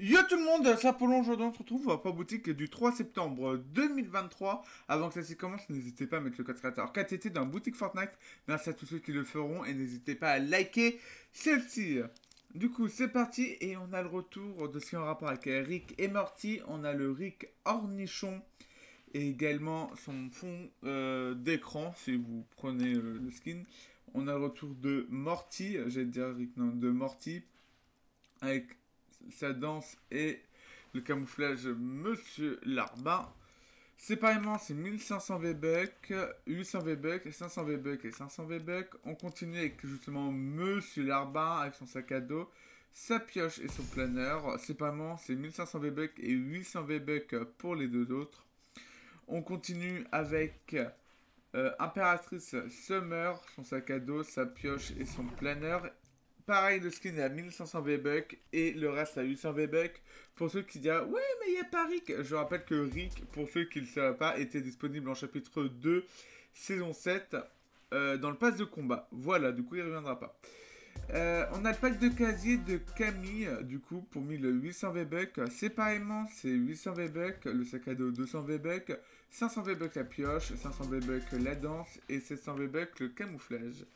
Yo tout le monde, ça Apollon, aujourd'hui on se retrouve pour la boutique du 3 septembre 2023. Avant que ça s'y commence, n'hésitez pas à mettre le code créateur 4TT dans la boutique Fortnite. Merci à tous ceux qui le feront et n'hésitez pas à liker celle-ci. Du coup, c'est parti et on a le retour de ce qui en rapport avec Rick et Morty. On a le Rick Ornichon et également son fond euh, d'écran si vous prenez le skin. On a le retour de Morty, j'allais dire Rick, non, de Morty avec sa danse et le camouflage Monsieur Larbin. Séparément, c'est 1500 V-Bucks, 800 V-Bucks, 500 V-Bucks et 500 V-Bucks. On continue avec justement Monsieur Larbin avec son sac à dos, sa pioche et son planeur. Séparément, c'est 1500 V-Bucks et 800 V-Bucks pour les deux autres. On continue avec euh, Impératrice Summer, son sac à dos, sa pioche et son planeur. Pareil, le skin est à 1500 V-Bucks et le reste à 800 V-Bucks. Pour ceux qui disent « Ouais, mais il n'y a pas Rick !» Je rappelle que Rick, pour ceux qui ne le savent pas, était disponible en chapitre 2, saison 7, euh, dans le pass de combat. Voilà, du coup, il ne reviendra pas. Euh, on a le pack de casier de Camille, du coup, pour 1800 V-Bucks. Séparément, c'est 800 v le sac à dos 200 v 500 v la pioche, 500 v la danse et 700 v le camouflage.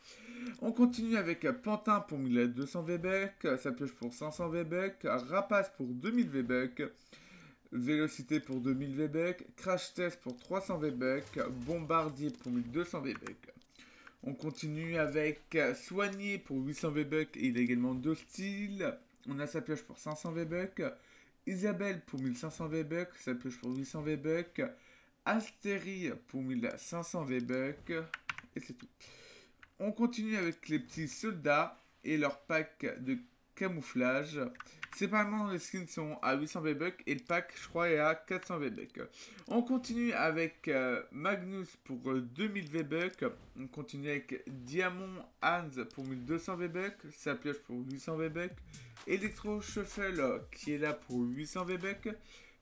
On continue avec Pantin pour 1200 V-Bucks, sa pioche pour 500 v Rapace pour 2000 v Vélocité pour 2000 v Crash Test pour 300 v Bombardier pour 1200 v on continue avec euh, Soigné pour 800 V-Bucks et il a également deux styles. On a sa pioche pour 500 V-Bucks. Isabelle pour 1500 V-Bucks, sa pioche pour 800 V-Bucks. Astérie pour 1500 V-Bucks. Et c'est tout. On continue avec les petits soldats et leur pack de camouflage. Séparément, les skins sont à 800 V-Bucks et le pack, je crois, est à 400 V-Bucks. On continue avec euh, Magnus pour 2000 euh, V-Bucks. On continue avec Diamond Hans pour 1200 V-Bucks. Sa pioche pour 800 V-Bucks. Electro Shuffle euh, qui est là pour 800 V-Bucks.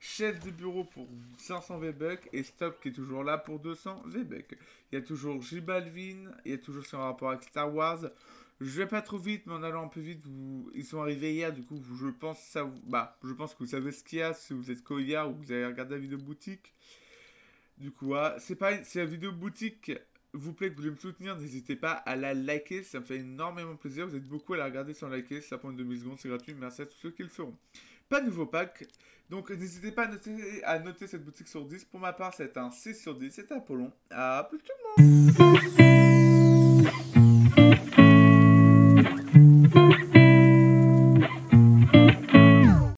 Chef de bureau pour 500 V-Bucks et Stop qui est toujours là pour 200 V-Bucks. Il y a toujours J Balvin, il y a toujours son rapport avec Star Wars. Je vais pas trop vite, mais en allant un peu vite, ils sont arrivés hier, du coup, je pense, ça vous... bah, je pense que vous savez ce qu'il y a si vous êtes Koya ou vous avez regardé la vidéo boutique. Du coup, ah, c'est pas c'est la vidéo boutique vous plaît, que vous voulez me soutenir, n'hésitez pas à la liker, ça me fait énormément plaisir. Vous êtes beaucoup à la regarder sans liker, ça prend une demi-seconde, c'est gratuit, merci à tous ceux qui le feront. Pas de nouveau pack, donc n'hésitez pas à noter, cette boutique sur 10. Pour ma part, c'est un 6 sur 10, c'est un Apollon. À plus tout le monde